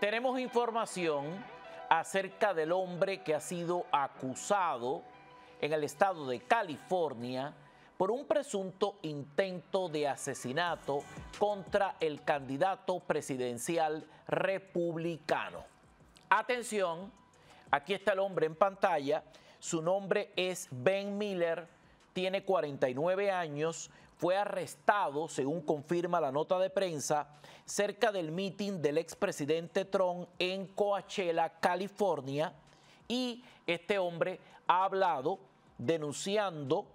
Tenemos información acerca del hombre que ha sido acusado en el estado de California por un presunto intento de asesinato contra el candidato presidencial republicano. Atención, aquí está el hombre en pantalla, su nombre es Ben Miller, tiene 49 años, fue arrestado, según confirma la nota de prensa, cerca del mitin del expresidente Trump en Coachella, California, y este hombre ha hablado denunciando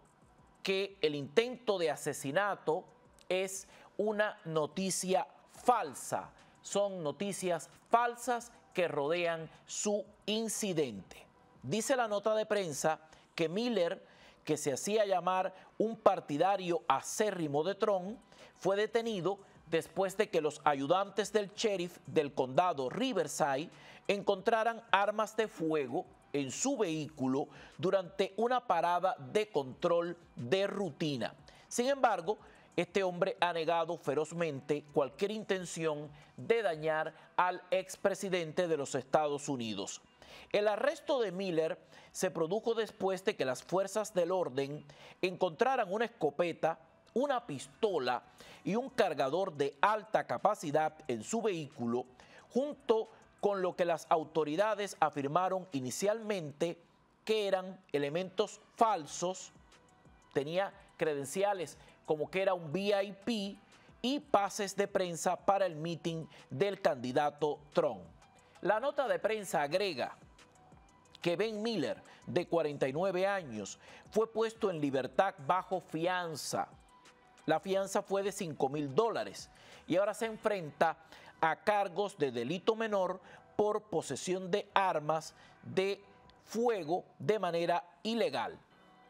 que el intento de asesinato es una noticia falsa. Son noticias falsas que rodean su incidente. Dice la nota de prensa que Miller que se hacía llamar un partidario acérrimo de Trump, fue detenido después de que los ayudantes del sheriff del condado Riverside encontraran armas de fuego en su vehículo durante una parada de control de rutina. Sin embargo, este hombre ha negado ferozmente cualquier intención de dañar al expresidente de los Estados Unidos. El arresto de Miller se produjo después de que las fuerzas del orden encontraran una escopeta, una pistola y un cargador de alta capacidad en su vehículo, junto con lo que las autoridades afirmaron inicialmente que eran elementos falsos, tenía credenciales como que era un VIP y pases de prensa para el meeting del candidato Trump. La nota de prensa agrega que Ben Miller, de 49 años, fue puesto en libertad bajo fianza. La fianza fue de 5 mil dólares y ahora se enfrenta a cargos de delito menor por posesión de armas de fuego de manera ilegal.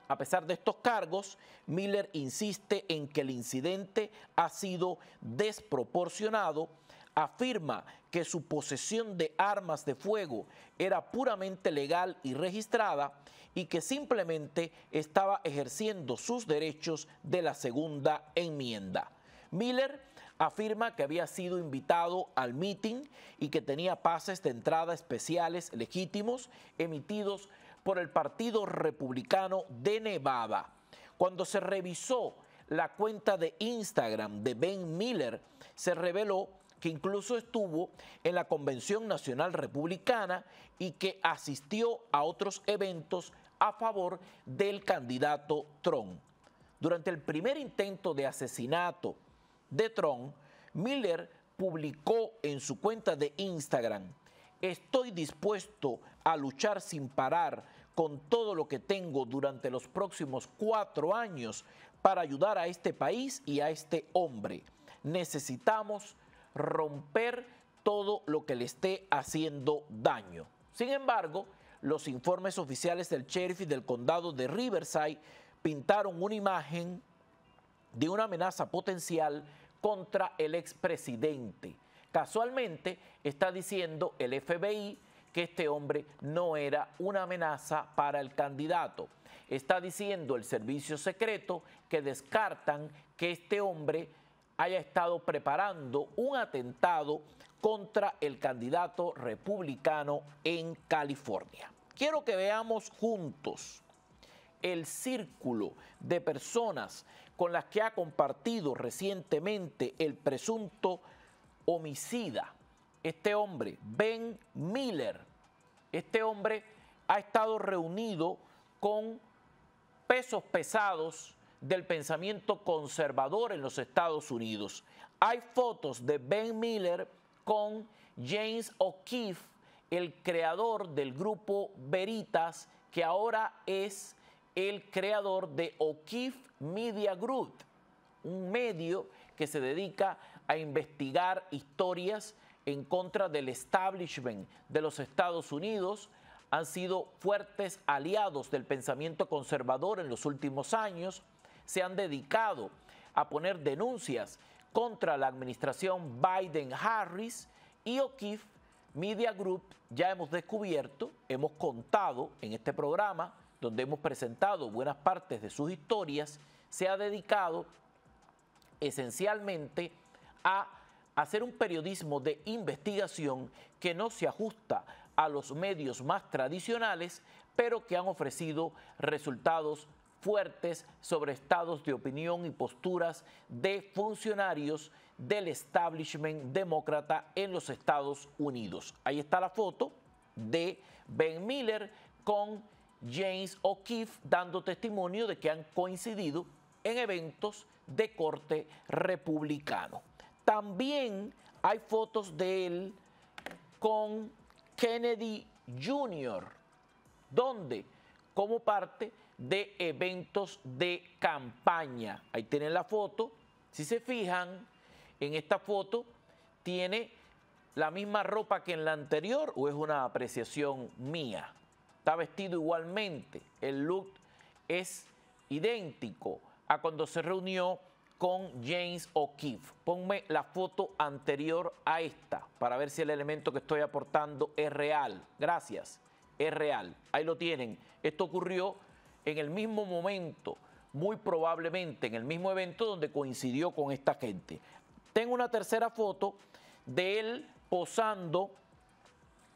A pesar de estos cargos, Miller insiste en que el incidente ha sido desproporcionado afirma que su posesión de armas de fuego era puramente legal y registrada y que simplemente estaba ejerciendo sus derechos de la segunda enmienda. Miller afirma que había sido invitado al meeting y que tenía pases de entrada especiales legítimos emitidos por el Partido Republicano de Nevada. Cuando se revisó la cuenta de Instagram de Ben Miller, se reveló que incluso estuvo en la Convención Nacional Republicana y que asistió a otros eventos a favor del candidato Trump. Durante el primer intento de asesinato de Trump, Miller publicó en su cuenta de Instagram, estoy dispuesto a luchar sin parar con todo lo que tengo durante los próximos cuatro años para ayudar a este país y a este hombre. Necesitamos romper todo lo que le esté haciendo daño. Sin embargo, los informes oficiales del sheriff y del condado de Riverside pintaron una imagen de una amenaza potencial contra el expresidente. Casualmente está diciendo el FBI que este hombre no era una amenaza para el candidato. Está diciendo el servicio secreto que descartan que este hombre haya estado preparando un atentado contra el candidato republicano en California. Quiero que veamos juntos el círculo de personas con las que ha compartido recientemente el presunto homicida. Este hombre, Ben Miller, este hombre ha estado reunido con pesos pesados del pensamiento conservador en los Estados Unidos. Hay fotos de Ben Miller con James O'Keefe, el creador del grupo Veritas, que ahora es el creador de O'Keefe Media Group, un medio que se dedica a investigar historias en contra del establishment de los Estados Unidos, han sido fuertes aliados del pensamiento conservador en los últimos años se han dedicado a poner denuncias contra la administración Biden-Harris y O'Keefe Media Group ya hemos descubierto, hemos contado en este programa, donde hemos presentado buenas partes de sus historias, se ha dedicado esencialmente a hacer un periodismo de investigación que no se ajusta a los medios más tradicionales, pero que han ofrecido resultados fuertes sobre estados de opinión y posturas de funcionarios del establishment demócrata en los Estados Unidos. Ahí está la foto de Ben Miller con James O'Keefe dando testimonio de que han coincidido en eventos de corte republicano. También hay fotos de él con Kennedy Jr., donde como parte de eventos de campaña. Ahí tienen la foto. Si se fijan, en esta foto tiene la misma ropa que en la anterior o es una apreciación mía. Está vestido igualmente. El look es idéntico a cuando se reunió con James O'Keefe. Ponme la foto anterior a esta para ver si el elemento que estoy aportando es real. Gracias. Es real. Ahí lo tienen. Esto ocurrió en el mismo momento, muy probablemente en el mismo evento donde coincidió con esta gente. Tengo una tercera foto de él posando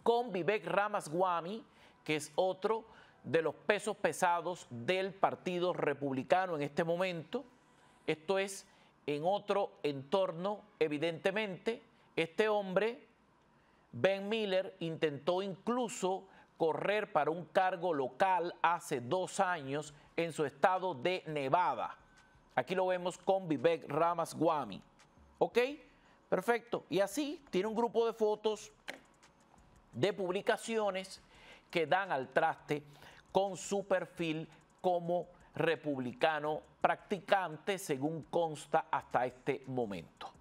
con Vivek Ramaswamy, que es otro de los pesos pesados del Partido Republicano en este momento. Esto es en otro entorno, evidentemente. Este hombre, Ben Miller, intentó incluso correr para un cargo local hace dos años en su estado de Nevada. Aquí lo vemos con Vivek Guami, ¿Ok? Perfecto. Y así tiene un grupo de fotos, de publicaciones que dan al traste con su perfil como republicano practicante, según consta hasta este momento.